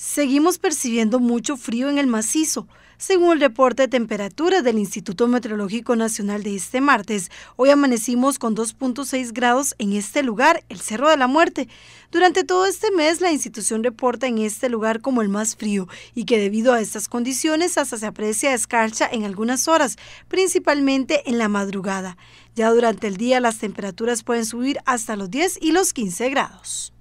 Seguimos percibiendo mucho frío en el macizo. Según el reporte de temperatura del Instituto Meteorológico Nacional de este martes, hoy amanecimos con 2.6 grados en este lugar, el Cerro de la Muerte. Durante todo este mes, la institución reporta en este lugar como el más frío y que debido a estas condiciones hasta se aprecia escarcha en algunas horas, principalmente en la madrugada. Ya durante el día las temperaturas pueden subir hasta los 10 y los 15 grados.